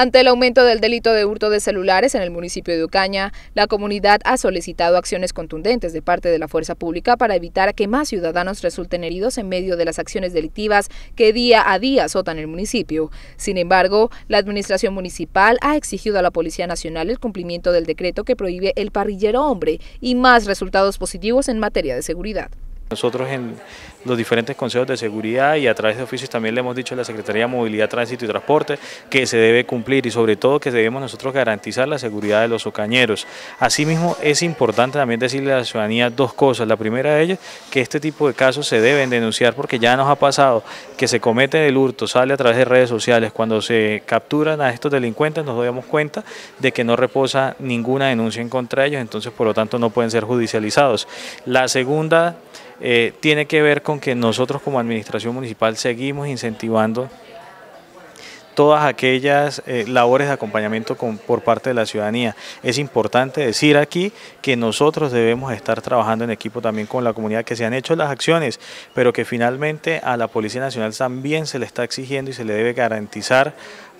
Ante el aumento del delito de hurto de celulares en el municipio de Ucaña, la comunidad ha solicitado acciones contundentes de parte de la fuerza pública para evitar que más ciudadanos resulten heridos en medio de las acciones delictivas que día a día azotan el municipio. Sin embargo, la administración municipal ha exigido a la Policía Nacional el cumplimiento del decreto que prohíbe el parrillero hombre y más resultados positivos en materia de seguridad. Nosotros en los diferentes consejos de seguridad y a través de oficios también le hemos dicho a la Secretaría de Movilidad, Tránsito y Transporte que se debe cumplir y sobre todo que debemos nosotros garantizar la seguridad de los ocañeros. Asimismo es importante también decirle a la ciudadanía dos cosas. La primera de ellas, que este tipo de casos se deben denunciar porque ya nos ha pasado que se comete el hurto, sale a través de redes sociales. Cuando se capturan a estos delincuentes nos damos cuenta de que no reposa ninguna denuncia en contra de ellos, entonces por lo tanto no pueden ser judicializados. La segunda eh, tiene que ver con que nosotros como administración municipal seguimos incentivando todas aquellas eh, labores de acompañamiento con, por parte de la ciudadanía. Es importante decir aquí que nosotros debemos estar trabajando en equipo también con la comunidad, que se han hecho las acciones, pero que finalmente a la Policía Nacional también se le está exigiendo y se le debe garantizar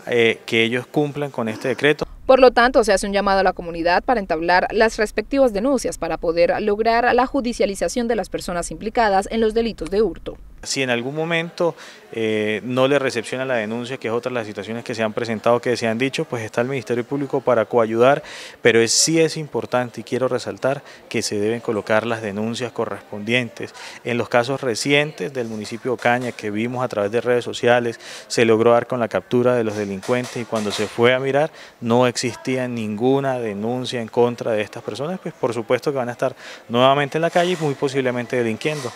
eh, que ellos cumplan con este decreto. Por lo tanto, se hace un llamado a la comunidad para entablar las respectivas denuncias para poder lograr la judicialización de las personas implicadas en los delitos de hurto. Si en algún momento eh, no le recepciona la denuncia, que es otra de las situaciones que se han presentado, que se han dicho, pues está el Ministerio Público para coayudar, pero sí es importante y quiero resaltar que se deben colocar las denuncias correspondientes. En los casos recientes del municipio de Ocaña, que vimos a través de redes sociales, se logró dar con la captura de los delincuentes y cuando se fue a mirar no existía ninguna denuncia en contra de estas personas, pues por supuesto que van a estar nuevamente en la calle y muy posiblemente delinquiendo.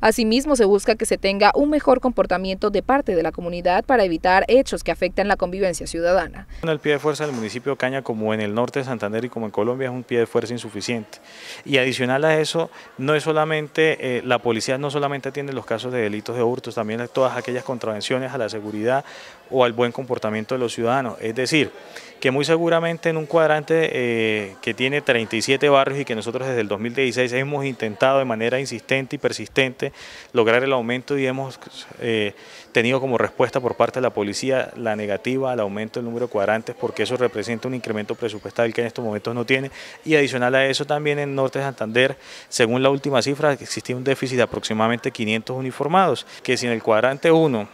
Asimismo, se busca que se tenga un mejor comportamiento de parte de la comunidad para evitar hechos que afecten la convivencia ciudadana. el pie de fuerza del municipio de Caña, como en el norte de Santander y como en Colombia, es un pie de fuerza insuficiente. Y adicional a eso, no es solamente eh, la policía no solamente atiende los casos de delitos de hurtos, también todas aquellas contravenciones a la seguridad o al buen comportamiento de los ciudadanos. Es decir, que muy seguramente en un cuadrante eh, que tiene 37 barrios y que nosotros desde el 2016 hemos intentado de manera insistente y persistente lograr el aumento y hemos eh, tenido como respuesta por parte de la policía la negativa al aumento del número de cuadrantes porque eso representa un incremento presupuestal que en estos momentos no tiene y adicional a eso también en Norte de Santander, según la última cifra, existe un déficit de aproximadamente 500 uniformados, que si en el cuadrante 1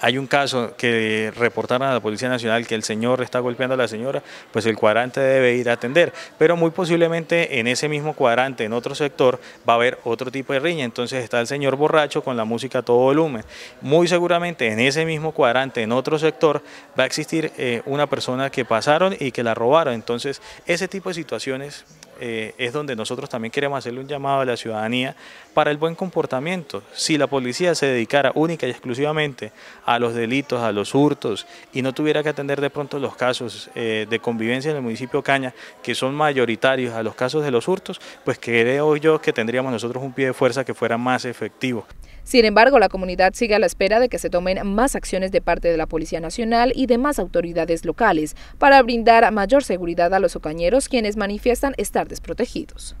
hay un caso que reportaron a la Policía Nacional que el señor está golpeando a la señora, pues el cuadrante debe ir a atender. Pero muy posiblemente en ese mismo cuadrante, en otro sector, va a haber otro tipo de riña. Entonces está el señor borracho con la música a todo volumen. Muy seguramente en ese mismo cuadrante, en otro sector, va a existir eh, una persona que pasaron y que la robaron. Entonces ese tipo de situaciones eh, es donde nosotros también queremos hacerle un llamado a la ciudadanía para el buen comportamiento. Si la policía se dedicara única y exclusivamente a los delitos, a los hurtos y no tuviera que atender de pronto los casos eh, de convivencia en el municipio Caña, que son mayoritarios a los casos de los hurtos, pues creo yo que tendríamos nosotros un pie de fuerza que fuera más efectivo. Sin embargo, la comunidad sigue a la espera de que se tomen más acciones de parte de la Policía Nacional y demás autoridades locales para brindar mayor seguridad a los ocañeros quienes manifiestan estar desprotegidos.